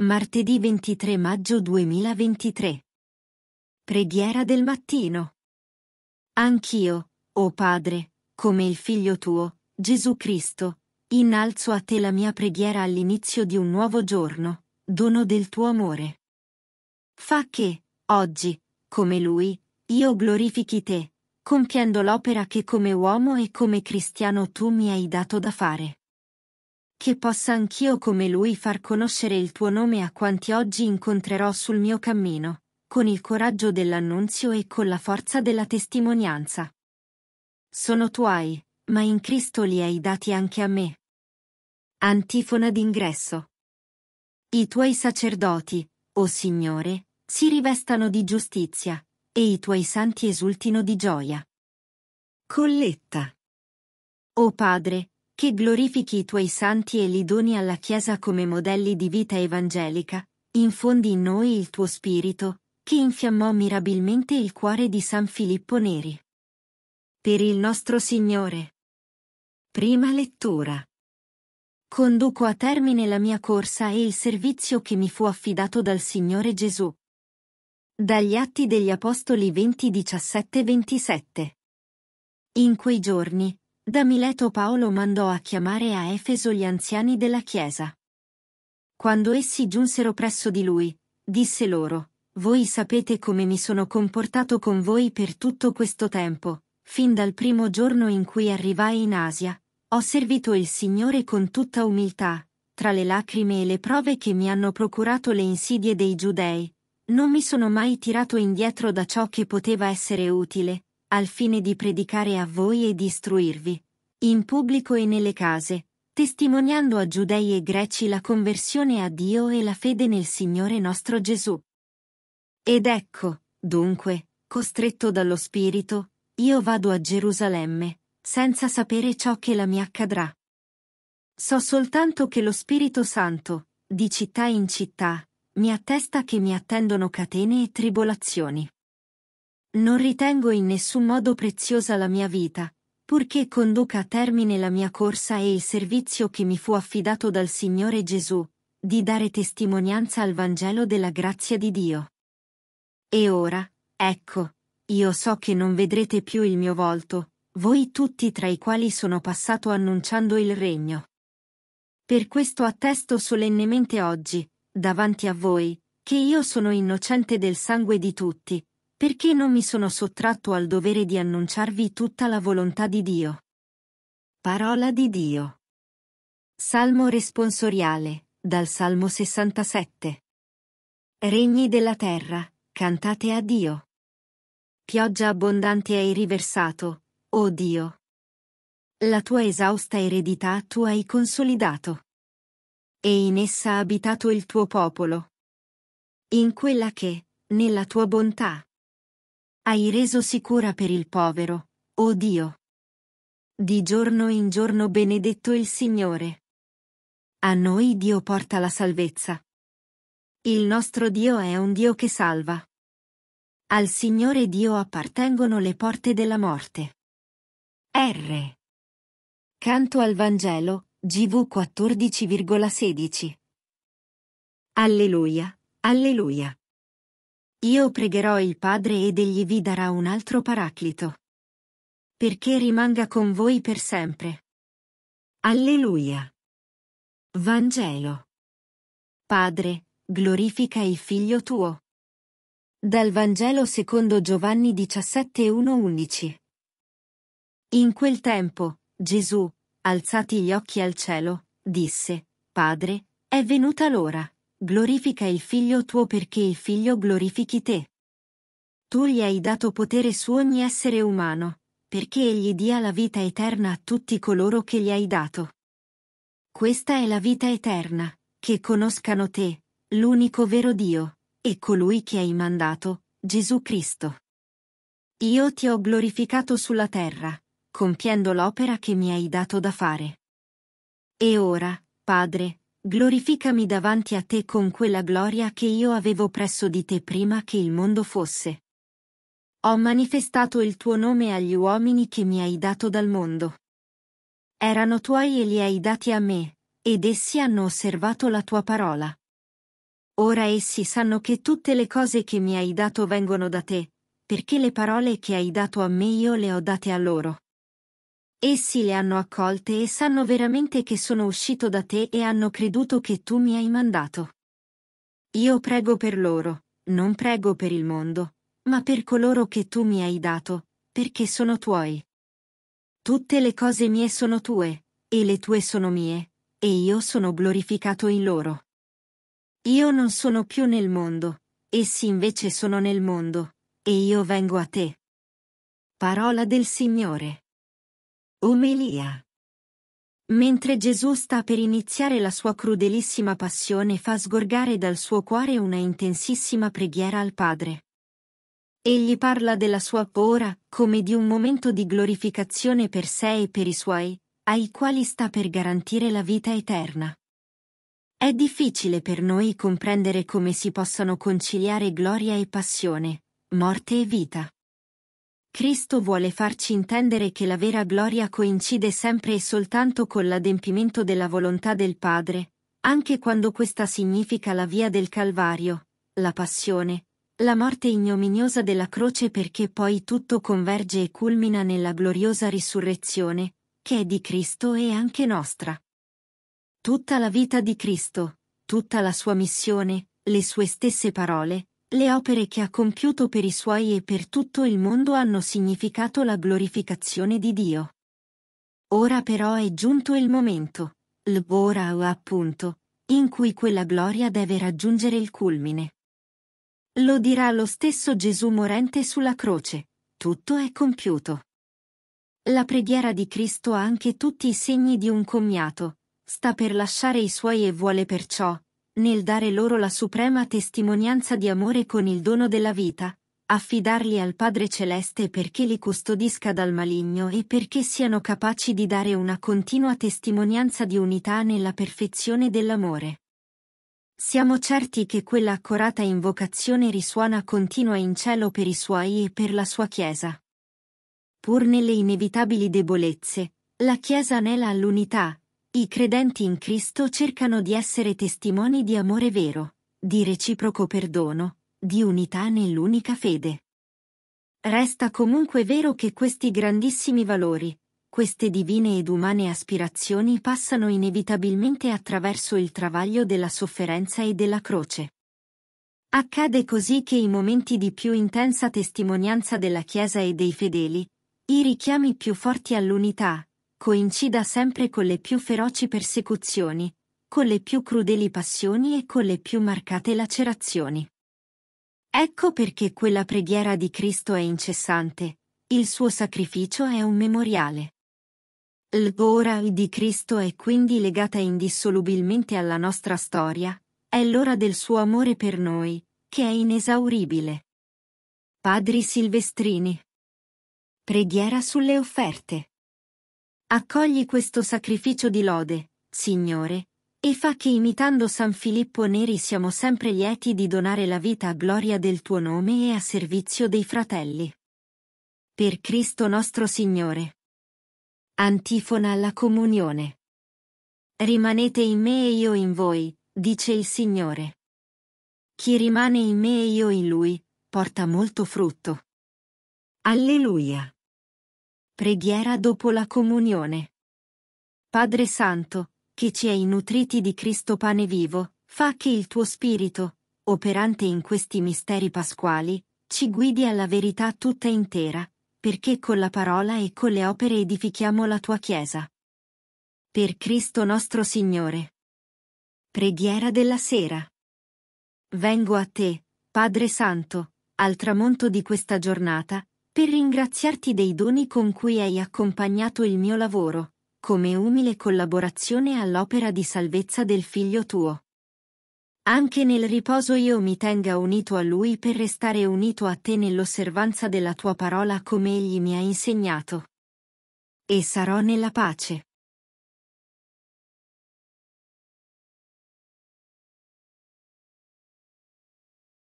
Martedì 23 maggio 2023. Preghiera del mattino. Anch'io, o oh Padre, come il Figlio tuo, Gesù Cristo, innalzo a te la mia preghiera all'inizio di un nuovo giorno, dono del tuo amore. Fa che, oggi, come Lui, io glorifichi te, compiendo l'opera che come uomo e come cristiano tu mi hai dato da fare che possa anch'io come lui far conoscere il tuo nome a quanti oggi incontrerò sul mio cammino, con il coraggio dell'annunzio e con la forza della testimonianza. Sono tuoi, ma in Cristo li hai dati anche a me. Antifona d'ingresso. I tuoi sacerdoti, o oh Signore, si rivestano di giustizia, e i tuoi santi esultino di gioia. Colletta. O oh Padre, che glorifichi i tuoi santi e li doni alla Chiesa come modelli di vita evangelica, infondi in noi il tuo spirito, che infiammò mirabilmente il cuore di San Filippo Neri. Per il nostro Signore. Prima lettura. Conduco a termine la mia corsa e il servizio che mi fu affidato dal Signore Gesù. Dagli Atti degli Apostoli 20-17-27. In quei giorni, da Mileto Paolo mandò a chiamare a Efeso gli anziani della Chiesa. Quando essi giunsero presso di lui, disse loro, Voi sapete come mi sono comportato con voi per tutto questo tempo, fin dal primo giorno in cui arrivai in Asia, ho servito il Signore con tutta umiltà, tra le lacrime e le prove che mi hanno procurato le insidie dei giudei. Non mi sono mai tirato indietro da ciò che poteva essere utile, al fine di predicare a voi e di istruirvi, in pubblico e nelle case, testimoniando a giudei e greci la conversione a Dio e la fede nel Signore nostro Gesù. Ed ecco, dunque, costretto dallo Spirito, io vado a Gerusalemme, senza sapere ciò che la mi accadrà. So soltanto che lo Spirito Santo, di città in città, mi attesta che mi attendono catene e tribolazioni. Non ritengo in nessun modo preziosa la mia vita, purché conduca a termine la mia corsa e il servizio che mi fu affidato dal Signore Gesù, di dare testimonianza al Vangelo della grazia di Dio. E ora, ecco, io so che non vedrete più il mio volto, voi tutti tra i quali sono passato annunciando il regno. Per questo attesto solennemente oggi, davanti a voi, che io sono innocente del sangue di tutti, perché non mi sono sottratto al dovere di annunciarvi tutta la volontà di Dio. Parola di Dio. Salmo responsoriale, dal Salmo 67. Regni della terra, cantate a Dio. Pioggia abbondante hai riversato, o oh Dio. La tua esausta eredità tu hai consolidato. E in essa ha abitato il tuo popolo. In quella che, nella tua bontà, hai reso sicura per il povero, o oh Dio. Di giorno in giorno benedetto il Signore. A noi Dio porta la salvezza. Il nostro Dio è un Dio che salva. Al Signore Dio appartengono le porte della morte. R. Canto al Vangelo, GV 14,16. Alleluia, alleluia. Io pregherò il Padre ed egli vi darà un altro paraclito. Perché rimanga con voi per sempre. Alleluia. Vangelo. Padre, glorifica il Figlio tuo. Dal Vangelo secondo Giovanni 17:1-11. In quel tempo, Gesù, alzati gli occhi al cielo, disse, Padre, è venuta l'ora Glorifica il figlio tuo perché il figlio glorifichi te. Tu gli hai dato potere su ogni essere umano, perché egli dia la vita eterna a tutti coloro che gli hai dato. Questa è la vita eterna, che conoscano te, l'unico vero Dio, e colui che hai mandato, Gesù Cristo. Io ti ho glorificato sulla terra, compiendo l'opera che mi hai dato da fare. E ora, Padre, glorificami davanti a te con quella gloria che io avevo presso di te prima che il mondo fosse. Ho manifestato il tuo nome agli uomini che mi hai dato dal mondo. Erano tuoi e li hai dati a me, ed essi hanno osservato la tua parola. Ora essi sanno che tutte le cose che mi hai dato vengono da te, perché le parole che hai dato a me io le ho date a loro. Essi le hanno accolte e sanno veramente che sono uscito da te e hanno creduto che tu mi hai mandato. Io prego per loro, non prego per il mondo, ma per coloro che tu mi hai dato, perché sono tuoi. Tutte le cose mie sono tue, e le tue sono mie, e io sono glorificato in loro. Io non sono più nel mondo, essi invece sono nel mondo, e io vengo a te. Parola del Signore. Omelia. Mentre Gesù sta per iniziare la sua crudelissima passione fa sgorgare dal suo cuore una intensissima preghiera al Padre. Egli parla della sua ora come di un momento di glorificazione per sé e per i suoi, ai quali sta per garantire la vita eterna. È difficile per noi comprendere come si possano conciliare gloria e passione, morte e vita. Cristo vuole farci intendere che la vera gloria coincide sempre e soltanto con l'adempimento della volontà del Padre, anche quando questa significa la via del Calvario, la passione, la morte ignominiosa della croce perché poi tutto converge e culmina nella gloriosa risurrezione, che è di Cristo e anche nostra. Tutta la vita di Cristo, tutta la sua missione, le sue stesse parole, le opere che ha compiuto per i suoi e per tutto il mondo hanno significato la glorificazione di Dio. Ora però è giunto il momento, l'ora o appunto, in cui quella gloria deve raggiungere il culmine. Lo dirà lo stesso Gesù morente sulla croce, tutto è compiuto. La preghiera di Cristo ha anche tutti i segni di un commiato, sta per lasciare i suoi e vuole perciò, nel dare loro la suprema testimonianza di amore con il dono della vita, affidarli al Padre Celeste perché li custodisca dal maligno e perché siano capaci di dare una continua testimonianza di unità nella perfezione dell'amore. Siamo certi che quella accorata invocazione risuona continua in cielo per i suoi e per la sua Chiesa. Pur nelle inevitabili debolezze, la Chiesa anela all'unità, i credenti in Cristo cercano di essere testimoni di amore vero, di reciproco perdono, di unità nell'unica fede. Resta comunque vero che questi grandissimi valori, queste divine ed umane aspirazioni passano inevitabilmente attraverso il travaglio della sofferenza e della croce. Accade così che i momenti di più intensa testimonianza della Chiesa e dei fedeli, i richiami più forti all'unità, coincida sempre con le più feroci persecuzioni, con le più crudeli passioni e con le più marcate lacerazioni. Ecco perché quella preghiera di Cristo è incessante, il suo sacrificio è un memoriale. L'ora di Cristo è quindi legata indissolubilmente alla nostra storia, è l'ora del suo amore per noi, che è inesauribile. Padri Silvestrini Preghiera sulle offerte Accogli questo sacrificio di lode, Signore, e fa che imitando San Filippo Neri siamo sempre lieti di donare la vita a gloria del tuo nome e a servizio dei fratelli. Per Cristo nostro Signore. Antifona alla comunione. Rimanete in me e io in voi, dice il Signore. Chi rimane in me e io in lui, porta molto frutto. Alleluia. Preghiera dopo la comunione. Padre Santo, che ci hai nutriti di Cristo pane vivo, fa che il tuo Spirito, operante in questi misteri pasquali, ci guidi alla verità tutta intera, perché con la parola e con le opere edifichiamo la tua Chiesa. Per Cristo nostro Signore. Preghiera della sera. Vengo a te, Padre Santo, al tramonto di questa giornata, per ringraziarti dei doni con cui hai accompagnato il mio lavoro, come umile collaborazione all'opera di salvezza del figlio tuo. Anche nel riposo io mi tenga unito a lui per restare unito a te nell'osservanza della tua parola come egli mi ha insegnato. E sarò nella pace.